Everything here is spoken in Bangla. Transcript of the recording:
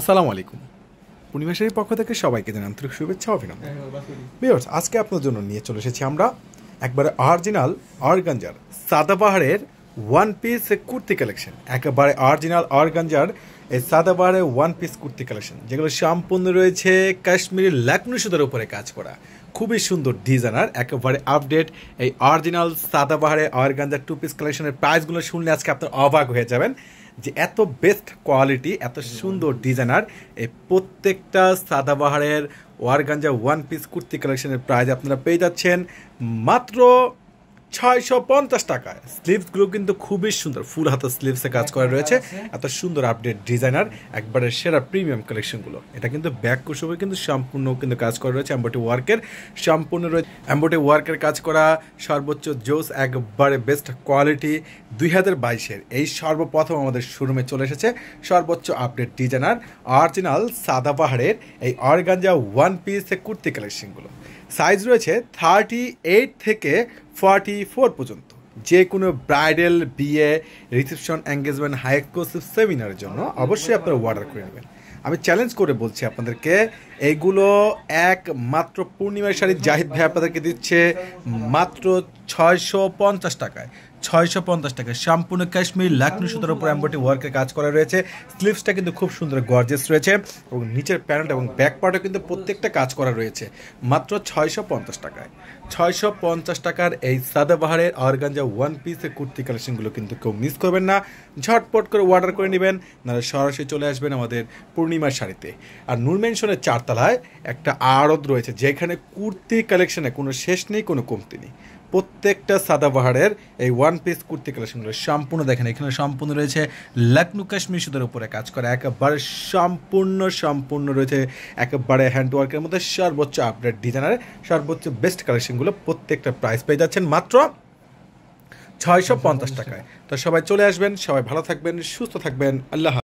আসসালামু আলাইকুম পূর্ণিমাশের পক্ষ থেকে সবাইকে জানান আন্তরিক শুভেচ্ছা অভিনন্দন হ্যাঁ, হ্যাঁ, বিয়র্স আজকে আপনার জন্য নিয়ে চলে এসেছি আমরা একবারে অরিজিনাল অরগঞ্জার সাদা পাহাড়ের ওয়ান পিস কুর্তি কালেকশন একেবারে অরিজিনাল অরগাঞ্জার এই সাদাবারে ওয়ান পিস কুর্তি কালেকশন যেগুলো সম্পূর্ণ রয়েছে কাশ্মীরি লাকনু সুতার উপরে কাজ করা খুবই সুন্দর ডিজাইনার একেবারে আপডেট এই অরিজিনাল সাদাবাহারে অরগাঞ্জার টু পিস কালেকশনের প্রাইসগুলো শুনলে আজকে আপনার অবাক হয়ে যাবেন যে এত বেস্ট কোয়ালিটি এত সুন্দর ডিজাইনার এই প্রত্যেকটা সাদাবাহারের ওয়ারগাঞ্জা ওয়ান পিস কুর্তি কালেকশনের প্রাইস আপনারা পেয়ে যাচ্ছেন মাত্র ছয়শো পঞ্চাশ টাকায় স্লিভসগুলো কিন্তু খুবই সুন্দর ফুল হাতা স্লিভসে কাজ করা রয়েছে এত সুন্দর আপডেট ডিজাইনার একবারে সেরা প্রিমিয়াম কালেকশনগুলো এটা কিন্তু ব্যাক কুসবে কিন্তু সম্পূর্ণ কিন্তু কাজ করা রয়েছে অ্যাম্বোটি ওয়ার্কের সম্পূর্ণ রয়েছে অ্যাম্বোটি ওয়ার্কের কাজ করা সর্বোচ্চ জোস একবারে বেস্ট কোয়ালিটি দুই হাজার বাইশের এই সর্বপ্রথম আমাদের শোরুমে চলে এসেছে সর্বোচ্চ আপডেট ডিজাইনার অরিজিনাল সাদা পাহাড়ের এই অরগাঞ্জা ওয়ান পিস কুর্তি কালেকশনগুলো সাইজ রয়েছে থার্টি এইট থেকে ফর্টি ফোর পর্যন্ত যে কোনো ব্রাইডাল বিয়ে রিসেপশন এঙ্গেজমেন্ট হাই সেমিনারের জন্য অবশ্যই আপনারা অর্ডার করে নেবেন আমি চ্যালেঞ্জ করে বলছি আপনাদেরকে এইগুলো একমাত্র পূর্ণিমার শাড়ি জাহিদ ভাই আপনাদেরকে দিচ্ছে মাত্র ছয়শো পঞ্চাশ টাকায় ছয়শো পঞ্চাশ টাকা সম্পূর্ণ কাশ্মীর লাকনু সুতোর উপর অ্যাম্বোটি ওয়ার্কের কাজ করা রয়েছে স্লিভসটা কিন্তু খুব সুন্দর গর্জেস রয়েছে এবং নিচের প্যান্ট এবং ব্যাক পার্টও কিন্তু প্রত্যেকটা কাজ করা রয়েছে মাত্র ছয়শো পঞ্চাশ টাকায় ছয়শো পঞ্চাশ টাকার এই সাদাবাহারের অর্গানজা ওয়ান পিসের কুর্তি কালেকশনগুলো কিন্তু কেউ মিস করবেন না ঝটপট করে অর্ডার করে নেবেন নাহলে সরাসরি চলে আসবেন আমাদের পূর্ণিমার শাড়িতে আর নূর মেনশনের চারতলায় একটা আড়ত রয়েছে যেখানে কুর্তি কালেকশনে কোনো শেষ নেই কোনো কমতি নেই প্রত্যেকটা সাদাবাহারের এই ওয়ান পিস কুর্তি কালেকশনগুলো সম্পূর্ণ দেখেন এখানে সম্পূর্ণ রয়েছে লাকনু কাশ্মীর সুদের উপরে কাজ করা একেবারে সম্পূর্ণ সম্পূর্ণ রয়েছে একেবারে হ্যান্ডওয়ার্কের মধ্যে সর্বোচ্চ আপডেট ডিজাইনার সর্বোচ্চ বেস্ট কালেকশনগুলো প্রত্যেকটা প্রাইস পেয়ে যাচ্ছেন মাত্র ছয়শো পঞ্চাশ টাকায় তো সবাই চলে আসবেন সবাই ভালো থাকবেন সুস্থ থাকবেন আল্লাহ